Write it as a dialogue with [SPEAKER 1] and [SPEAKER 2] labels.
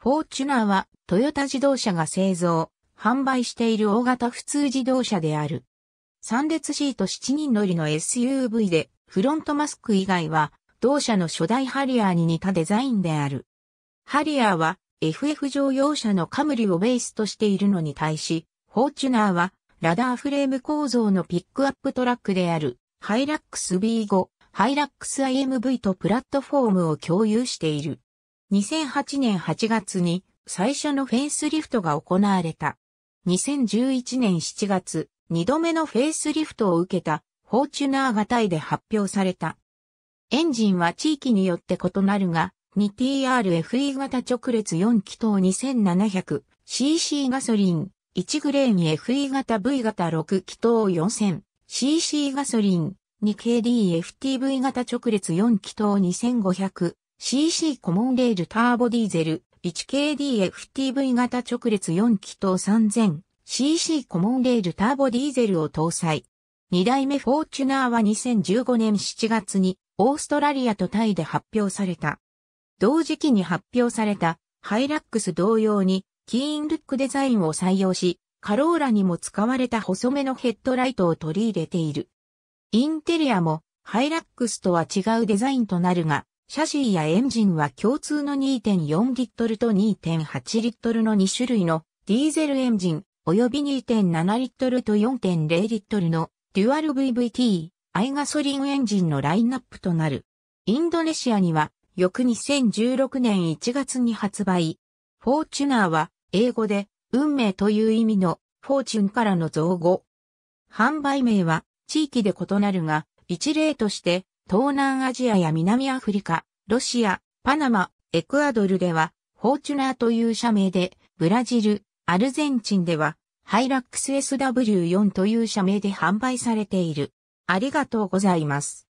[SPEAKER 1] フォーチュナーはトヨタ自動車が製造、販売している大型普通自動車である。3列シート7人乗りの SUV で、フロントマスク以外は、同社の初代ハリアーに似たデザインである。ハリアーは FF 乗用車のカムリをベースとしているのに対し、フォーチュナーはラダーフレーム構造のピックアップトラックであるハイラックス B5、ハイラックス IMV とプラットフォームを共有している。2008年8月に最初のフェイスリフトが行われた。2011年7月、2度目のフェイスリフトを受けたフォーチュナー型で発表された。エンジンは地域によって異なるが、2TRFE 型直列4気筒 2700cc ガソリン、1グレーン FE 型 V 型6気筒 4000cc ガソリン、2KDFTV 型直列4気筒2500 CC コモンレールターボディーゼル 1KDFTV 型直列4気筒 3000cc コモンレールターボディーゼルを搭載。2代目フォーチュナーは2015年7月にオーストラリアとタイで発表された。同時期に発表されたハイラックス同様にキーンルックデザインを採用し、カローラにも使われた細めのヘッドライトを取り入れている。インテリアもハイラックスとは違うデザインとなるが、シャシーやエンジンは共通の2.4リットルと2.8リットルの2種類のディーゼルエンジン、及び2.7リットルと4.0リットルのデュアル VVT、アイガソリンエンジンのラインナップとなる。インドネシアには、翌2016年1月に発売。フォーチュナーは、英語で、運命という意味の、フォーチュンからの造語。販売名は、地域で異なるが、一例として、東南アジアや南アフリカ、ロシア、パナマ、エクアドルでは、フォーチュナーという社名で、ブラジル、アルゼンチンでは、ハイラックス SW4 という社名で販売されている。ありがとうございます。